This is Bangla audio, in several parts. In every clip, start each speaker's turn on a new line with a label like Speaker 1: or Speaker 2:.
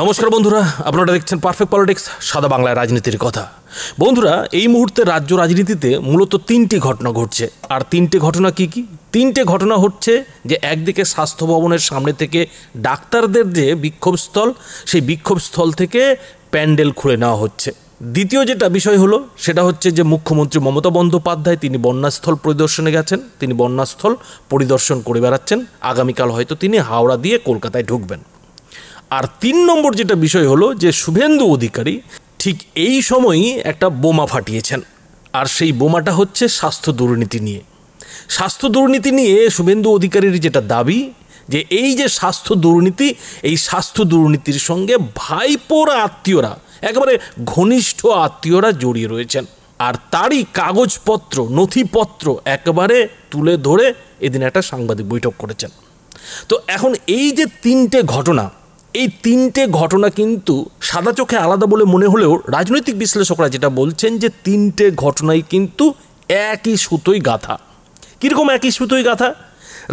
Speaker 1: নমস্কার বন্ধুরা আপনারা দেখছেন পারফেক্ট পলিটিক্স সাদা বাংলায় রাজনীতির কথা বন্ধুরা এই মুহূর্তে রাজ্য রাজনীতিতে মূলত তিনটি ঘটনা ঘটছে আর তিনটে ঘটনা কি কি তিনটে ঘটনা হচ্ছে যে একদিকে স্বাস্থ্য ভবনের সামনে থেকে ডাক্তারদের যে বিক্ষোভস্থল সেই বিক্ষোভস্থল থেকে প্যান্ডেল খুলে নেওয়া হচ্ছে দ্বিতীয় যেটা বিষয় হলো সেটা হচ্ছে যে মুখ্যমন্ত্রী মমতা বন্দ্যোপাধ্যায় তিনি বন্যাস্থল পরিদর্শনে গেছেন তিনি বন্যাস্থল পরিদর্শন করে বেড়াচ্ছেন আগামীকাল হয়তো তিনি হাওড়া দিয়ে কলকাতায় ঢুকবেন আর তিন নম্বর যেটা বিষয় হলো যে শুভেন্দু অধিকারী ঠিক এই সময়ই একটা বোমা ফাটিয়েছেন আর সেই বোমাটা হচ্ছে স্বাস্থ্য দুর্নীতি নিয়ে স্বাস্থ্য দুর্নীতি নিয়ে শুভেন্দু অধিকারীর যেটা দাবি যে এই যে স্বাস্থ্য দুর্নীতি এই স্বাস্থ্য দুর্নীতির সঙ্গে ভাইপোর আত্মীয়রা একেবারে ঘনিষ্ঠ আত্মীয়রা জড়িয়ে রয়েছেন আর তারই কাগজপত্র নথিপত্র একেবারে তুলে ধরে এদিন একটা সাংবাদিক বৈঠক করেছেন তো এখন এই যে তিনটে ঘটনা এই তিনটে ঘটনা কিন্তু সাদা চোখে আলাদা বলে মনে হলেও রাজনৈতিক বিশ্লেষকরা যেটা বলছেন যে তিনটে ঘটনাই কিন্তু একই সুতোই গাথা কীরকম একই সুতোই গাথা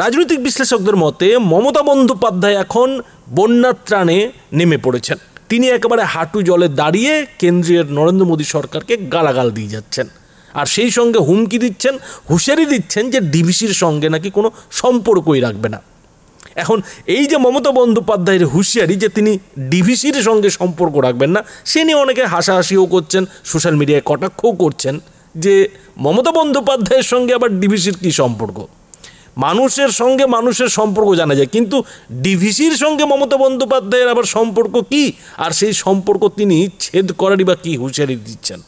Speaker 1: রাজনৈতিক বিশ্লেষকদের মতে মমতা বন্দ্যোপাধ্যায় এখন বন্যার ত্রাণে নেমে পড়েছেন তিনি একেবারে হাঁটু জলে দাঁড়িয়ে কেন্দ্রীয় নরেন্দ্র মোদী সরকারকে গালাগাল দিয়ে যাচ্ছেন আর সেই সঙ্গে হুমকি দিচ্ছেন হুঁশিয়ারি দিচ্ছেন যে ডিভিসির সঙ্গে নাকি কোনো সম্পর্কই রাখবে না এখন এই যে মমতা বন্দ্যোপাধ্যায়ের হুঁশিয়ারি যে তিনি ডিভিসির সঙ্গে সম্পর্ক রাখবেন না সে নিয়ে অনেকে হাসাহাসিও করছেন সোশ্যাল মিডিয়ায় কটাক্ষও করছেন যে মমতা বন্দ্যোপাধ্যায়ের সঙ্গে আবার ডিভিসির কী সম্পর্ক মানুষের সঙ্গে মানুষের সম্পর্ক জানা যায় কিন্তু ডিভিসির সঙ্গে মমতা বন্দ্যোপাধ্যায়ের আবার সম্পর্ক কি আর সেই সম্পর্ক তিনি ছেদ করারই বা কী হুঁশিয়ারি দিচ্ছেন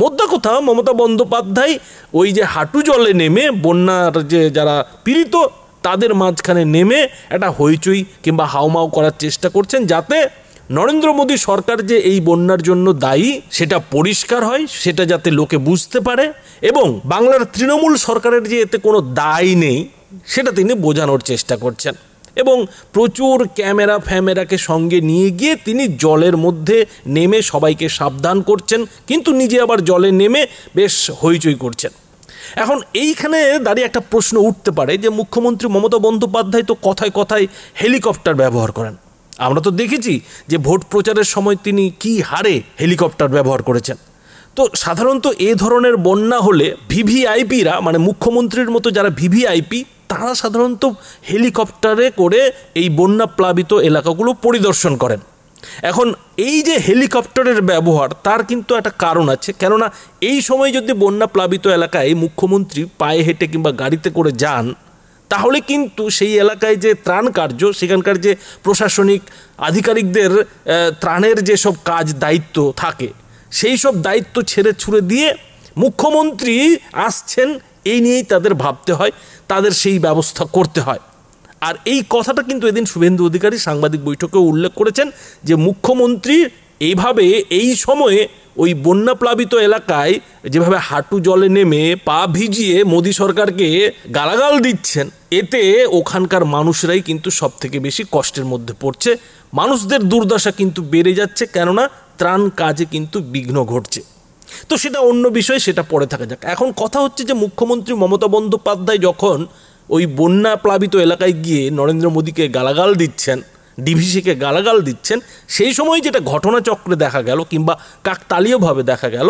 Speaker 1: মোদ্দা কথা মমতা বন্দ্যোপাধ্যায় ওই যে হাঁটু জলে নেমে বন্যার যে যারা পীড়িত তাদের মাঝখানে নেমে একটা হইচই কিংবা হাওমাও করার চেষ্টা করছেন যাতে নরেন্দ্র মোদী সরকার যে এই বন্যার জন্য দায়ী সেটা পরিষ্কার হয় সেটা যাতে লোকে বুঝতে পারে এবং বাংলার তৃণমূল সরকারের যে এতে কোনো দায় নেই সেটা তিনি বোঝানোর চেষ্টা করছেন এবং প্রচুর ক্যামেরা ফ্যামেরাকে সঙ্গে নিয়ে গিয়ে তিনি জলের মধ্যে নেমে সবাইকে সাবধান করছেন কিন্তু নিজে আবার জলে নেমে বেশ হইচই করছেন এখন এইখানে দাঁড়িয়ে একটা প্রশ্ন উঠতে পারে যে মুখ্যমন্ত্রী মমতা বন্দ্যোপাধ্যায় তো কথায় কথায় হেলিকপ্টার ব্যবহার করেন আমরা তো দেখেছি যে ভোট প্রচারের সময় তিনি কি হারে হেলিকপ্টার ব্যবহার করেছেন তো সাধারণত এ ধরনের বন্যা হলে ভিভিআইপিরা মানে মুখ্যমন্ত্রীর মতো যারা ভিভিআইপি তারা সাধারণত হেলিকপ্টারে করে এই বন্যা প্লাবিত এলাকাগুলো পরিদর্শন করেন এখন এই যে হেলিকপ্টারের ব্যবহার তার কিন্তু একটা কারণ আছে কেননা এই সময় যদি বন্যা প্লাবিত এলাকায় মুখ্যমন্ত্রী পায়ে হেঁটে কিংবা গাড়িতে করে যান তাহলে কিন্তু সেই এলাকায় যে ত্রাণ কার্য সেখানকার যে প্রশাসনিক আধিকারিকদের ত্রাণের যে সব কাজ দায়িত্ব থাকে সেই সব দায়িত্ব ছেড়ে ছুড়ে দিয়ে মুখ্যমন্ত্রী আসছেন এই নিয়েই তাদের ভাবতে হয় তাদের সেই ব্যবস্থা করতে হয় আর এই কথাটা কিন্তু এদিন শুভেন্দু অধিকারী সাংবাদিক বৈঠকেও উল্লেখ করেছেন যে মুখ্যমন্ত্রী এইভাবে এই সময়ে ওই বন্যা প্লাবিত এলাকায় যেভাবে হাঁটু জলে নেমে পা ভিজিয়ে মোদী সরকারকে গালাগাল দিচ্ছেন এতে ওখানকার মানুষরাই কিন্তু সব থেকে বেশি কষ্টের মধ্যে পড়ছে মানুষদের দুর্দশা কিন্তু বেড়ে যাচ্ছে কেননা ত্রাণ কাজে কিন্তু বিঘ্ন ঘটছে তো সেটা অন্য বিষয় সেটা পরে থাকা যাক এখন কথা হচ্ছে যে মুখ্যমন্ত্রী মমতা বন্দ্যোপাধ্যায় যখন ওই বন্যা প্লাবিত এলাকায় গিয়ে নরেন্দ্র মোদীকে গালাগাল দিচ্ছেন ডিভিসিকে গালাগাল দিচ্ছেন সেই সময় যেটা ঘটনাচক্রে দেখা গেল কিংবা কাকতালীয়ভাবে দেখা গেল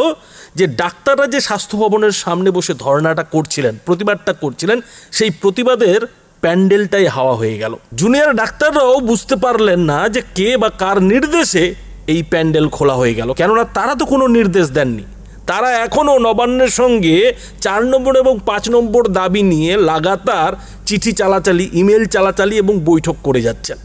Speaker 1: যে ডাক্তাররা যে স্বাস্থ্য ভবনের সামনে বসে ধর্নাটা করছিলেন প্রতিবাদটা করছিলেন সেই প্রতিবাদের প্যান্ডেলটাই হাওয়া হয়ে গেল জুনিয়র ডাক্তাররাও বুঝতে পারলেন না যে কে বা কার নির্দেশে এই প্যান্ডেল খোলা হয়ে গেল কেননা তারা তো কোনো নির্দেশ দেননি তারা এখনও নবান্নের সঙ্গে চার নম্বর এবং পাঁচ নম্বর দাবি নিয়ে লাগাতার চিঠি চালাচালি ইমেল চালাচালি এবং বৈঠক করে যাচ্ছেন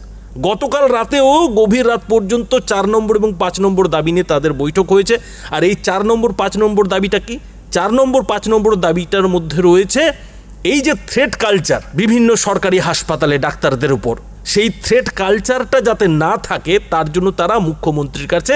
Speaker 1: গতকাল রাতেও গভীর রাত পর্যন্ত চার নম্বর এবং পাঁচ নম্বর দাবি নিয়ে তাদের বৈঠক হয়েছে আর এই চার নম্বর পাঁচ নম্বর দাবিটা কি চার নম্বর পাঁচ নম্বর দাবিটার মধ্যে রয়েছে এই যে থ্রেট কালচার বিভিন্ন সরকারি হাসপাতালে ডাক্তারদের উপর সেই থ্রেট কালচারটা যাতে না থাকে তার জন্য তারা মুখ্যমন্ত্রীর কাছে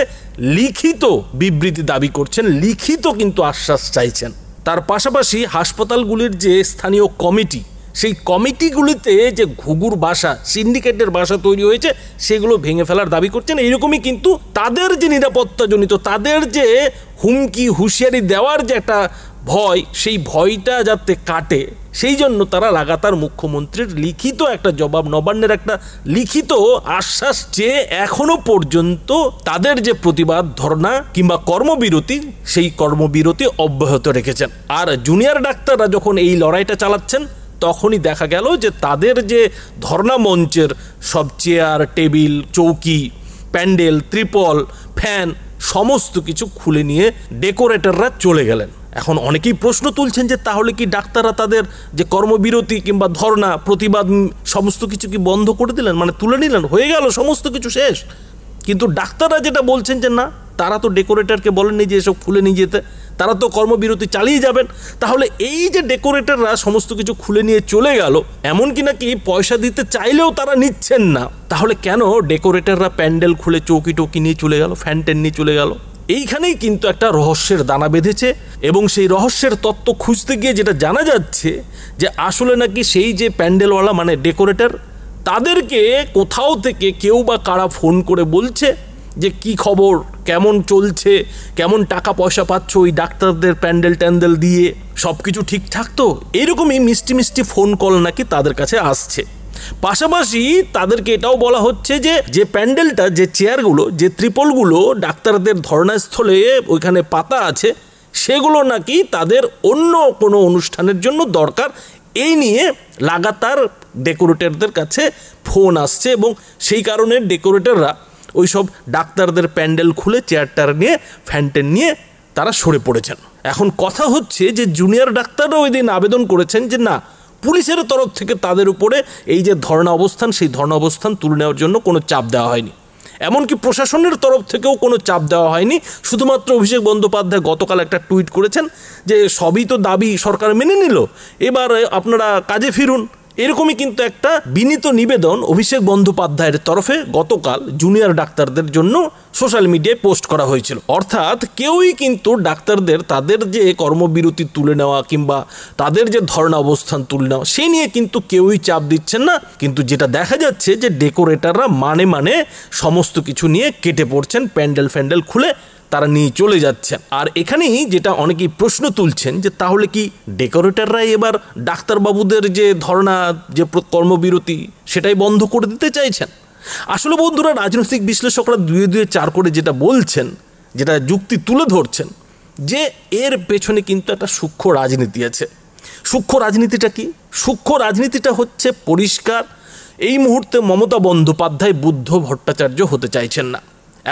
Speaker 1: লিখিত বিবৃতি দাবি করছেন লিখিত কিন্তু আশ্বাস চাইছেন তার পাশাপাশি হাসপাতালগুলির যে স্থানীয় কমিটি সেই কমিটিগুলিতে যে ঘুঘুর বাসা সিন্ডিকেটের বাসা তৈরি হয়েছে সেগুলো ভেঙে ফেলার দাবি করছেন এইরকমই কিন্তু তাদের যে নিরাপত্তাজনিত তাদের যে হুমকি হুঁশিয়ারি দেওয়ার যে একটা ভয় সেই ভয়টা যাতে কাটে সেই জন্য তারা লাগাতার মুখ্যমন্ত্রীর লিখিত একটা জবাব নবান্নের একটা লিখিত আশ্বাস চেয়ে এখনো পর্যন্ত তাদের যে প্রতিবাদ ধর্না কিংবা কর্মবিরতি সেই কর্মবিরতি অব্যাহত রেখেছেন আর জুনিয়র ডাক্তাররা যখন এই লড়াইটা চালাচ্ছেন তখনই দেখা গেল যে তাদের যে ধর্ণা মঞ্চের সব চেয়ার টেবিল চৌকি প্যান্ডেল ত্রিপল ফ্যান সমস্ত কিছু খুলে নিয়ে ডেকোরেটররা চলে গেলেন এখন অনেকেই প্রশ্ন তুলছেন যে তাহলে কি ডাক্তাররা তাদের যে কর্মবিরতি কিংবা ধর্না প্রতিবাদ সমস্ত কিছু কি বন্ধ করে দিলেন মানে তুলে নিলেন হয়ে গেল সমস্ত কিছু শেষ কিন্তু ডাক্তাররা যেটা বলছেন যে না তারা তো ডেকোরেটরকে বলেননি যে এসব খুলে নিয়ে যেতে তারা তো কর্মবিরতি চালিয়ে যাবেন তাহলে এই যে ডেকোরেটররা সমস্ত কিছু খুলে নিয়ে চলে গেল এমনকি নাকি পয়সা দিতে চাইলেও তারা নিচ্ছেন না তাহলে কেন ডেকোরেটররা প্যান্ডেল খুলে চৌকি টৌকি নিয়ে চলে গেল ফ্যান ট্যান নিয়ে চলে গেল এইখানেই কিন্তু একটা রহস্যের দানা বেঁধেছে এবং সেই রহস্যের তত্ত্ব খুঁজতে গিয়ে যেটা জানা যাচ্ছে যে আসলে নাকি সেই যে প্যান্ডেলওয়ালা মানে ডেকোরেটর তাদেরকে কোথাও থেকে কেউ বা কারা ফোন করে বলছে যে কি খবর কেমন চলছে কেমন টাকা পয়সা পাচ্ছ ওই ডাক্তারদের প্যান্ডেল ট্যান্ডেল দিয়ে সব কিছু ঠিকঠাক তো এরকমই মিষ্টি মিষ্টি ফোন কল নাকি তাদের কাছে আসছে পাশাপাশি তাদেরকে এটাও বলা হচ্ছে যে যে প্যান্ডেলটা যে চেয়ারগুলো যে ত্রিপলগুলো ডাক্তারদের ধর্ণাস্থলে ওইখানে পাতা আছে সেগুলো নাকি তাদের অন্য কোনো অনুষ্ঠানের জন্য দরকার এই নিয়ে লাগাতার ডেকোরেটরদের কাছে ফোন আসছে এবং সেই কারণে ডেকোরেটররা ওই সব ডাক্তারদের প্যান্ডেল খুলে চেয়ারটার নিয়ে ফ্যান্টেন নিয়ে তারা সরে পড়েছেন এখন কথা হচ্ছে যে জুনিয়র ডাক্তাররা ওই দিন আবেদন করেছেন যে না পুলিশের তরফ থেকে তাদের উপরে এই যে ধর্ণা অবস্থান সেই ধর্ণা অবস্থান তুলে নেওয়ার জন্য কোনো চাপ দেওয়া হয়নি এমনকি প্রশাসনের তরফ থেকেও কোনো চাপ দেওয়া হয়নি শুধুমাত্র অভিষেক বন্দ্যোপাধ্যায় গতকাল একটা টুইট করেছেন যে সবই তো দাবি সরকার মেনে নিল এবার আপনারা কাজে ফিরুন এরকমই কিন্তু একটা বিনীত নিবেদন অভিষেক বন্দ্যোপাধ্যায়ের তরফে গতকাল জুনিয়র ডাক্তারদের জন্য সোশ্যাল মিডিয়ায় পোস্ট করা হয়েছিল অর্থাৎ কেউই কিন্তু ডাক্তারদের তাদের যে কর্মবিরতি তুলে নেওয়া কিংবা তাদের যে ধর্ণা অবস্থান তুলে নেওয়া সে নিয়ে কিন্তু কেউই চাপ দিচ্ছেন না কিন্তু যেটা দেখা যাচ্ছে যে ডেকোরেটাররা মানে মানে সমস্ত কিছু নিয়ে কেটে পড়ছেন প্যান্ডেল ফ্যান্ডেল খুলে তারা নিয়ে চলে যাচ্ছে আর এখানেই যেটা অনেকেই প্রশ্ন তুলছেন যে তাহলে কি ডেকোরেটররাই এবার ডাক্তারবাবুদের যে ধর্ণা যে কর্মবিরতি সেটাই বন্ধ করে দিতে চাইছেন আসলে বন্ধুরা রাজনৈতিক বিশ্লেষকরা দুয়ে দুয়ে চার করে যেটা বলছেন যেটা যুক্তি তুলে ধরছেন যে এর পেছনে কিন্তু একটা সূক্ষ্ম রাজনীতি আছে সূক্ষ্ম রাজনীতিটা কি সূক্ষ্ম রাজনীতিটা হচ্ছে পরিষ্কার এই মুহূর্তে মমতা বন্দ্যোপাধ্যায় বুদ্ধ ভট্টাচার্য হতে চাইছেন না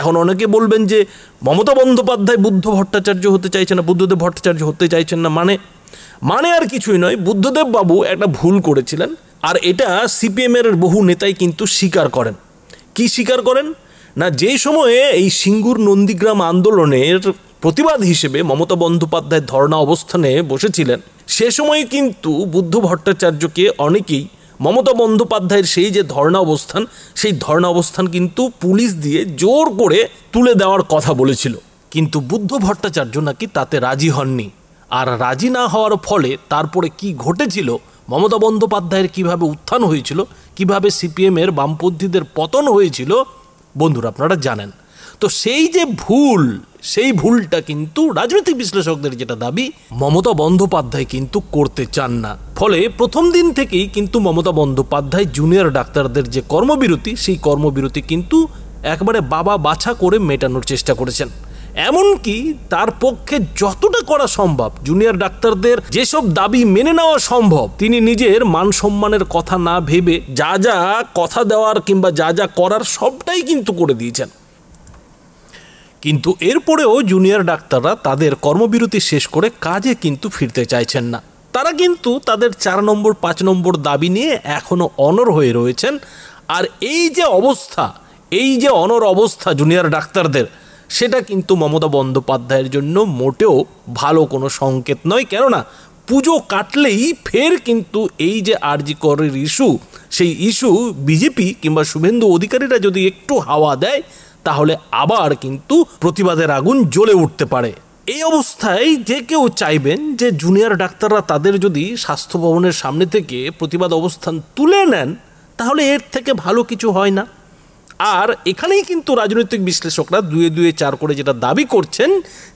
Speaker 1: এখন অনেকে বলবেন যে মমতা বন্দ্যোপাধ্যায় বুদ্ধ ভট্টাচার্য হতে চাইছে না বুদ্ধদেব ভট্টাচার্য হতে চাইছেন না মানে মানে আর কিছুই নয় বুদ্ধদেব বাবু একটা ভুল করেছিলেন আর এটা সিপিএমের বহু নেতাই কিন্তু স্বীকার করেন কি স্বীকার করেন না যেই সময়ে এই সিঙ্গুর নন্দীগ্রাম আন্দোলনের প্রতিবাদ হিসেবে মমতা বন্দ্যোপাধ্যায় ধর্ণা অবস্থানে বসেছিলেন সে সময়ে কিন্তু বুদ্ধ ভট্টাচার্যকে অনেকেই মমতা বন্দ্যোপাধ্যায়ের সেই যে ধর্ণা অবস্থান সেই ধর্ণা অবস্থান কিন্তু পুলিশ দিয়ে জোর করে তুলে দেওয়ার কথা বলেছিল কিন্তু বুদ্ধ ভট্টাচার্য নাকি তাতে রাজি হননি আর রাজি না হওয়ার ফলে তারপরে কি ঘটেছিল মমতা বন্দ্যোপাধ্যায়ের কিভাবে উত্থান হয়েছিল কিভাবে সিপিএমের বামপন্থীদের পতন হয়েছিল বন্ধুরা আপনারা জানেন তো সেই যে ভুল সেই ভুলটা কিন্তু রাজনৈতিক বিশ্লেষকদের যেটা দাবি মমতা বন্দ্যোপাধ্যায় কিন্তু করতে চান না ফলে প্রথম দিন থেকেই কিন্তু মমতা বন্দ্যোপাধ্যায় জুনিয়র ডাক্তারদের যে কর্মবিরতি সেই কর্মবিরতি কিন্তু একবারে বাবা বাছা করে মেটানোর চেষ্টা করেছেন এমনকি তার পক্ষে যতটা করা সম্ভব জুনিয়র ডাক্তারদের যেসব দাবি মেনে নেওয়া সম্ভব তিনি নিজের মান সম্মানের কথা না ভেবে যা যা কথা দেওয়ার কিংবা যা যা করার সবটাই কিন্তু করে দিয়েছেন কিন্তু এরপরেও জুনিয়র ডাক্তাররা তাদের কর্মবিরতি শেষ করে কাজে কিন্তু ফিরতে চাইছেন না তারা কিন্তু তাদের চার নম্বর পাঁচ নম্বর দাবি নিয়ে এখনও অনর হয়ে রয়েছেন আর এই যে অবস্থা এই যে অনর অবস্থা জুনিয়র ডাক্তারদের সেটা কিন্তু মমতা বন্দ্যোপাধ্যায়ের জন্য মোটেও ভালো কোনো সংকেত নয় কেননা পুজো কাটলেই ফের কিন্তু এই যে আরজি করের ইস্যু সেই ইস্যু বিজেপি কিংবা শুভেন্দু অধিকারীরা যদি একটু হাওয়া দেয় তাহলে আবার কিন্তু প্রতিবাদের আগুন জ্বলে উঠতে পারে এই অবস্থায় যে কেউ চাইবেন যে জুনিয়র ডাক্তাররা তাদের যদি স্বাস্থ্য ভবনের সামনে থেকে প্রতিবাদ অবস্থান তুলে নেন তাহলে এর থেকে ভালো কিছু হয় না আর এখানেই কিন্তু রাজনৈতিক বিশ্লেষকরা দুয়ে দুয়ে চার করে যেটা দাবি করছেন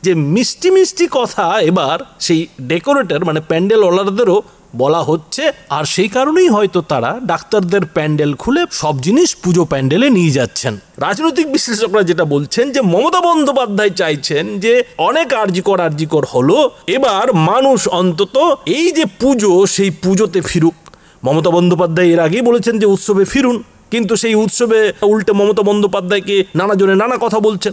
Speaker 1: যে মিষ্টি মিষ্টি কথা এবার সেই ডেকোরেটর মানে প্যান্ডেল ওলারদেরও বলা হচ্ছে আর সেই কারণেই হয়তো তারা ডাক্তারদের প্যান্ডেল খুলে সব জিনিস পুজো প্যান্ডেলে নিয়ে যাচ্ছেন রাজনৈতিক বিশ্লেষকরা যেটা বলছেন যে মমতা বন্দ্যোপাধ্যায় চাইছেন যে অনেক আর্জিকর আর্জিকর হলো এবার মানুষ অন্তত এই যে পুজো সেই পুজোতে ফিরুক মমতা বন্দ্যোপাধ্যায় এর আগেই বলেছেন যে উৎসবে ফিরুন কিন্তু সেই উৎসবে উল্টে মমতা বন্দ্যোপাধ্যায়কে নানাজনে নানা কথা বলছেন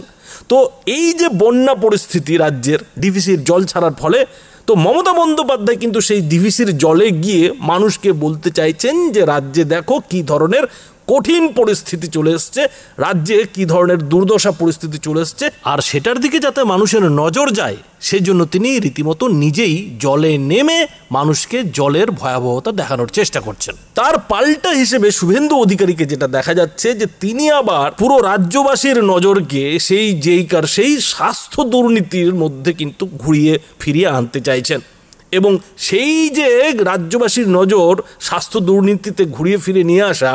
Speaker 1: তো এই যে বন্যা পরিস্থিতি রাজ্যের ডিভিসির জল ছাড়ার ফলে তো মমতা বন্দ্যোপাধ্যায় কিন্তু সেই ডিভিসির জলে গিয়ে মানুষকে বলতে চাইছেন যে রাজ্যে দেখো কি ধরনের কঠিন পরিস্থিতি চলে এসছে রাজ্যে কি ধরনের দুর্দশা পরিস্থিতি চলে এসছে আর সেটার দিকে যাতে মানুষের নজর যায় সেই জন্য তিনি রীতিমতো নিজেই জলে নেমে মানুষকে জলের ভয়াবহতা দেখানোর চেষ্টা করছেন তার পাল্টা হিসেবে শুভেন্দু অধিকারীকে যেটা দেখা যাচ্ছে যে তিনি আবার পুরো রাজ্যবাসীর নজরকে সেই যেইকার সেই স্বাস্থ্য দুর্নীতির মধ্যে কিন্তু ঘুরিয়ে ফিরিয়ে আনতে চাইছেন এবং সেই যে রাজ্যবাসীর নজর স্বাস্থ্য দুর্নীতিতে ঘুরিয়ে ফিরে নিয়ে আসা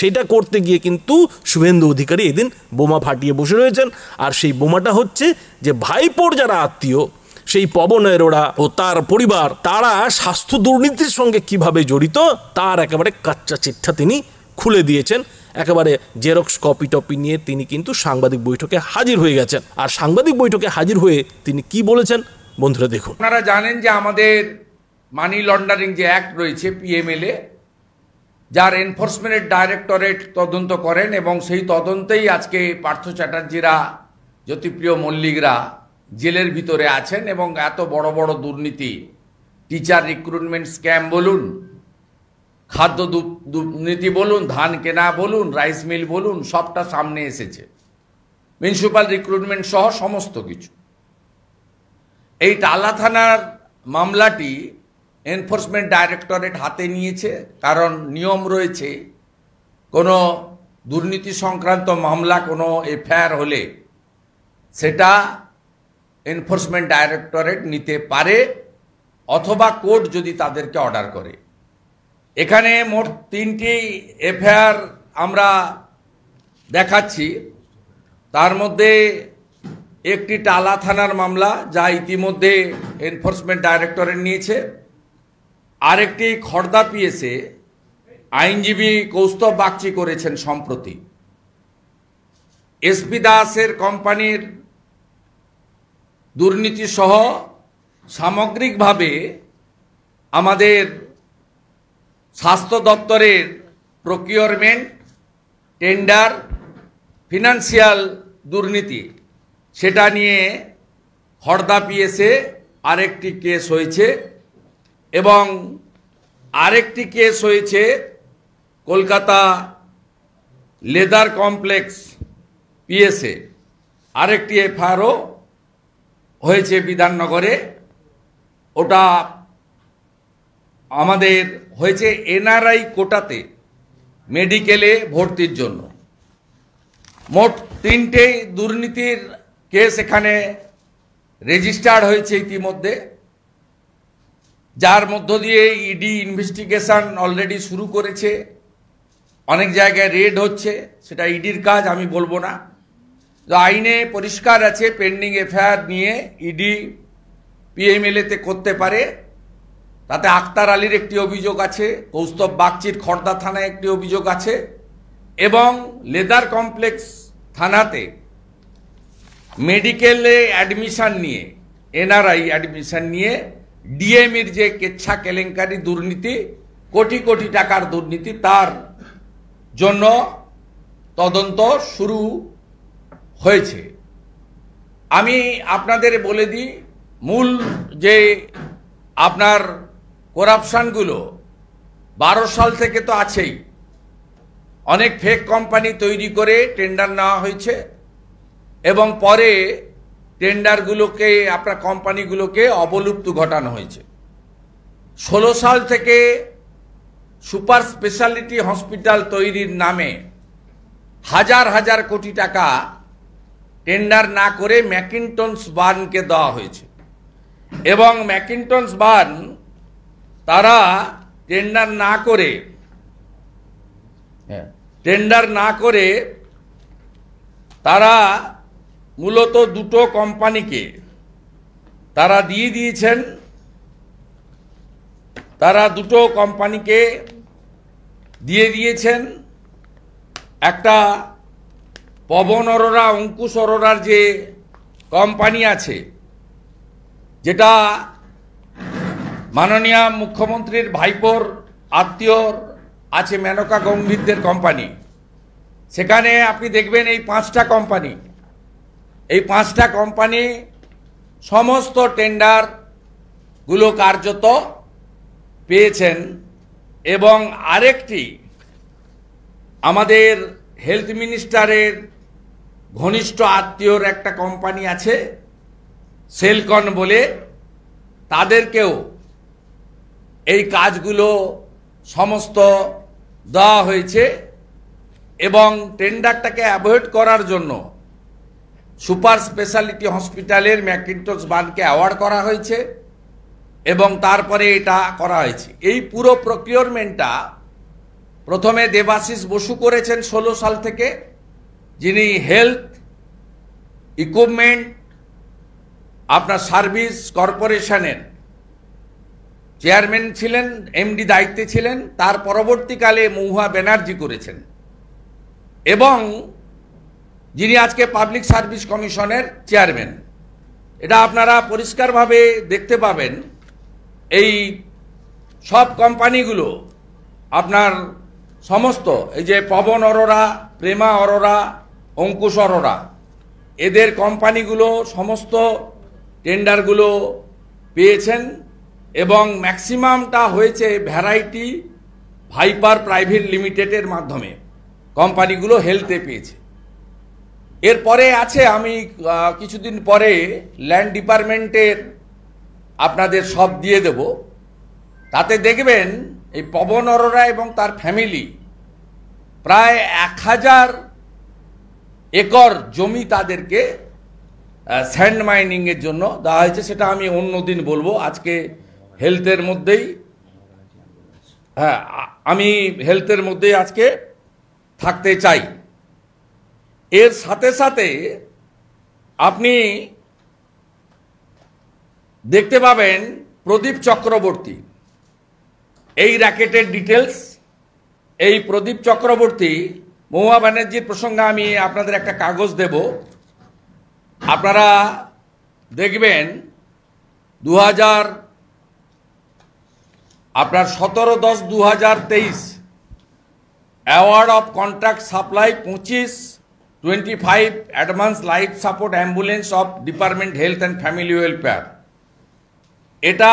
Speaker 1: সেটা করতে গিয়ে কিন্তু শুভেন্দু অধিকারী এদিন বোমা ফাটিয়ে বসে রয়েছেন আর সেই বোমাটা হচ্ছে যে ভাইপোর যারা আত্মীয় সেই পবন এরোড়া ও তার পরিবার তারা স্বাস্থ্য দুর্নীতির সঙ্গে কিভাবে জড়িত তার একেবারে কাচ্চা চিঠা তিনি খুলে দিয়েছেন একেবারে জেরক্স কপি টপি নিয়ে তিনি কিন্তু সাংবাদিক বৈঠকে হাজির হয়ে গেছেন আর সাংবাদিক বৈঠকে হাজির হয়ে তিনি কি বলেছেন বন্ধুরা দেখুন
Speaker 2: আপনারা জানেন যে আমাদের মানি লন্ডারিং যে অ্যাক্ট রয়েছে পিএমএলএ যার এনফোর্সমেন্টের ডাইরেক্টরেট তদন্ত করেন এবং সেই তদন্তেই আজকে পার্থ চ্যাটার্জিরা জ্যোতিপ্রিয় মল্লিকরা জেলের ভিতরে আছেন এবং এত বড় বড় দুর্নীতি টিচার রিক্রুটমেন্ট স্ক্যাম বলুন খাদ্য দুর্নীতি বলুন ধান কেনা বলুন রাইস মিল বলুন সবটা সামনে এসেছে মিউনিসিপাল রিক্রুটমেন্ট সহ সমস্ত কিছু এই টালা থানার মামলাটি এনফোর্সমেন্ট ডাইরেক্টরেট হাতে নিয়েছে কারণ নিয়ম রয়েছে কোনো দুর্নীতি সংক্রান্ত মামলা কোনো এফআইআর হলে সেটা এনফোর্সমেন্ট ডাইরেক্টরেট নিতে পারে অথবা কোর্ট যদি তাদেরকে অর্ডার করে এখানে মোট তিনটি এফআইআর আমরা দেখাচ্ছি তার মধ্যে একটি টালা থানার মামলা যা ইতিমধ্যে এনফোর্সমেন্ট ডাইরেক্টরেট নিয়েছে আরেকটি খর্দা পিয়েছে আইনজীবী কৌস্তব বাগচি করেছেন সম্প্রতি এসপি দাসের কোম্পানির দুর্নীতিসহ সামগ্রিকভাবে আমাদের স্বাস্থ্য দপ্তরের প্রকিওরমেন্ট টেন্ডার ফিনান্সিয়াল দুর্নীতি সেটা নিয়ে হরদা পিএসে আরেকটি কেস হয়েছে এবং আরেকটি কেস হয়েছে কলকাতা লেদার কমপ্লেক্স পিএসএ আরেকটি এফআইআরও হয়েছে বিধাননগরে ওটা আমাদের হয়েছে এনআরআই কোটাতে মেডিকেলে ভর্তির জন্য মোট তিনটে দুর্নীতির কেস এখানে রেজিস্টার্ড হয়েছে ইতিমধ্যে যার মধ্য দিয়ে ইডি ইনভেস্টিগেশন অলরেডি শুরু করেছে অনেক জায়গায় রেড হচ্ছে সেটা ইডির e কাজ আমি বলবো না তো আইনে পরিষ্কার আছে পেন্ডিং এফআইআর নিয়ে ইডি e পিএমএলএতে করতে পারে তাতে আক্তার আলীর একটি অভিযোগ আছে কৌস্তব বাগচির খর্দা থানায় একটি অভিযোগ আছে এবং লেদার কমপ্লেক্স থানাতে মেডিকেলে অ্যাডমিশান নিয়ে এনআরআই অ্যাডমিশান নিয়ে ডিএমির যে কেচ্ছা কেলেঙ্কারি দুর্নীতি কোটি কোটি টাকার দুর্নীতি তার জন্য তদন্ত শুরু হয়েছে আমি আপনাদের বলে দিই মূল যে আপনার করাপশানগুলো বারো সাল থেকে তো আছেই অনেক ফেক কোম্পানি তৈরি করে টেন্ডার নেওয়া হয়েছে এবং পরে টেন্ডারগুলোকে আপনার কোম্পানিগুলোকে অবলুপ্ত ঘটানো হয়েছে ষোলো সাল থেকে সুপার স্পেশালিটি হসপিটাল তৈরির নামে হাজার হাজার কোটি টাকা টেন্ডার না করে ম্যাকিনটনস বার্নকে দেওয়া হয়েছে এবং ম্যাকিনটনস বার্ন তারা টেন্ডার না করে হ্যাঁ, টেন্ডার না করে তারা মূলত দুটো কোম্পানিকে তারা দিয়ে দিয়েছেন তারা দুটো কোম্পানিকে দিয়ে দিয়েছেন একটা পবন অরোরা অঙ্কুশ অরোরার যে কোম্পানি আছে যেটা মাননীয় মুখ্যমন্ত্রীর ভাইপোর আত্মীয়র আছে মেনকা গম্ভীরদের কোম্পানি সেখানে আপনি দেখবেন এই পাঁচটা কোম্পানি এই পাঁচটা কোম্পানি সমস্ত টেন্ডারগুলো কার্যত পেয়েছেন এবং আরেকটি আমাদের হেলথ মিনিস্টারের ঘনিষ্ঠ আত্মীয়র একটা কোম্পানি আছে সেলকন বলে তাদেরকেও এই কাজগুলো সমস্ত দেওয়া হয়েছে এবং টেন্ডারটাকে অ্যাভয়েড করার জন্য সুপার স্পেশালিটি হসপিটালের ম্যাকিন্টস বানকে অ্যাওয়ার্ড করা হয়েছে এবং তারপরে এটা করা হয়েছে এই পুরো প্রকিওরমেন্টটা প্রথমে দেবাশিস বসু করেছেন ষোলো সাল থেকে যিনি হেলথ ইকুইপমেন্ট আপনার সার্ভিস কর্পোরেশনের চেয়ারম্যান ছিলেন এমডি দায়িত্বে ছিলেন তার পরবর্তীকালে মহুয়া ব্যানার্জি করেছেন এবং যিনি আজকে পাবলিক সার্ভিস কমিশনের চেয়ারম্যান এটা আপনারা পরিষ্কারভাবে দেখতে পাবেন এই সব কোম্পানিগুলো আপনার সমস্ত এই যে পবন অরোরা প্রেমা অরোরা অঙ্কুশ অরোরা এদের কোম্পানিগুলো সমস্ত টেন্ডারগুলো পেয়েছেন এবং ম্যাক্সিমামটা হয়েছে ভ্যারাইটি ভাইপার প্রাইভেট লিমিটেডের মাধ্যমে কোম্পানিগুলো হেলতে পেয়েছে এরপরে আছে আমি কিছুদিন পরে ল্যান্ড ডিপার্টমেন্টের আপনাদের সব দিয়ে দেব তাতে দেখবেন এই পবন অরোরা এবং তার ফ্যামিলি প্রায় এক হাজার একর জমি তাদেরকে স্যান্ড মাইনিংয়ের জন্য দেওয়া হয়েছে সেটা আমি অন্য দিন বলবো আজকে হেলথের মধ্যেই হ্যাঁ আমি হেলথের মধ্যেই আজকে থাকতে চাই এর সাথে সাথে আপনি দেখতে পাবেন প্রদীপ চক্রবর্তী এই র্যাকেটের ডিটেলস এই প্রদীপ চক্রবর্তী মহুয়া ব্যানার্জির প্রসঙ্গে আমি আপনাদের একটা কাগজ দেব আপনারা দেখবেন দু আপনার সতেরো দশ দু হাজার তেইশ অ্যাওয়ার্ড অফ কন্ট্রাক্ট সাপ্লাই পঁচিশ 25 advanced life support ambulance of department health and family welfare এটা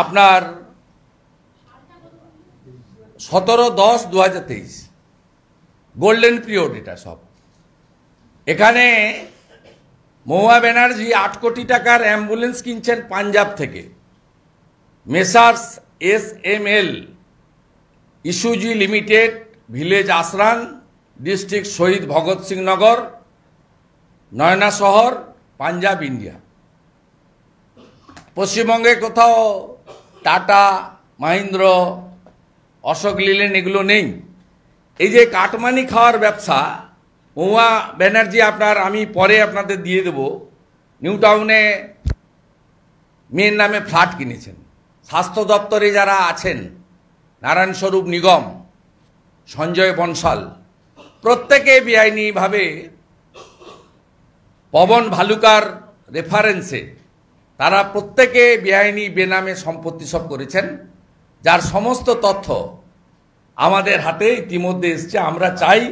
Speaker 2: আপনার সতেরো দশ দু গোল্ডেন পিরিয়ড এটা সব এখানে মহুয়া ব্যানার্জি আট কোটি টাকার অ্যাম্বুলেন্স কিনছেন পাঞ্জাব থেকে messrs S M L Isuzu limited village Asron district Shaheed Bhagat Singh Nagar নয়না শহর পাঞ্জাব ইন্ডিয়া পশ্চিমবঙ্গে কোথাও টাটা মাহিন্দ্র অশোক লিলেন এগুলো নেই এই যে কাটমানি খাওয়ার ব্যবসা উমা ব্যানার্জি আপনার আমি পরে আপনাদের দিয়ে দেব নিউ টাউনে মেয়ের নামে ফ্ল্যাট কিনেছেন স্বাস্থ্য দপ্তরে যারা আছেন নারায়ণ স্বরূপ নিগম সঞ্জয় বনসাল প্রত্যেকে বেআইনিভাবে পবন ভালুকার রেফারেন্সে তারা প্রত্যেকে বেআইনি বেনামে সম্পত্তি সব করেছেন যার সমস্ত তথ্য আমাদের হাতে ইতিমধ্যে এসছে আমরা চাই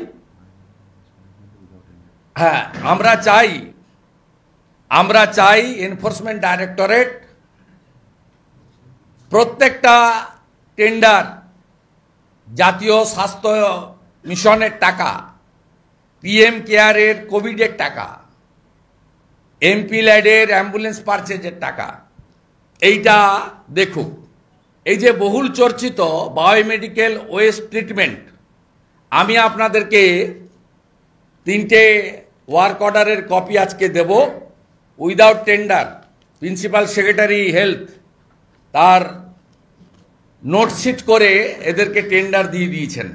Speaker 2: হ্যাঁ আমরা চাই আমরা চাই এনফোর্সমেন্ট ডাইরেক্টরেট প্রত্যেকটা টেন্ডার জাতীয় স্বাস্থ্য মিশনের টাকা পিএম কেয়ারের কোভিডের টাকা এমপি ল্যাডের অ্যাম্বুলেন্স পারচেজের টাকা এইটা দেখুক এই যে বহুল চর্চিত বায়োমেডিক্যাল ওয়েস্ট ট্রিটমেন্ট আমি আপনাদেরকে তিনটে ওয়ার্ক অর্ডারের কপি আজকে দেব without tender principal secretary health তার নোটশিট করে এদেরকে টেন্ডার দিয়ে দিয়েছেন